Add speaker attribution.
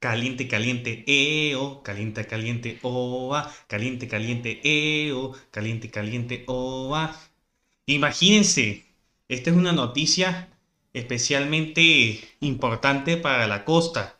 Speaker 1: Caliente, caliente, eo, eh, oh, caliente, caliente, oa, oh, ah, caliente, caliente, eo, eh, oh, caliente, caliente, oa. Ah. Imagínense, esta es una noticia especialmente importante para la costa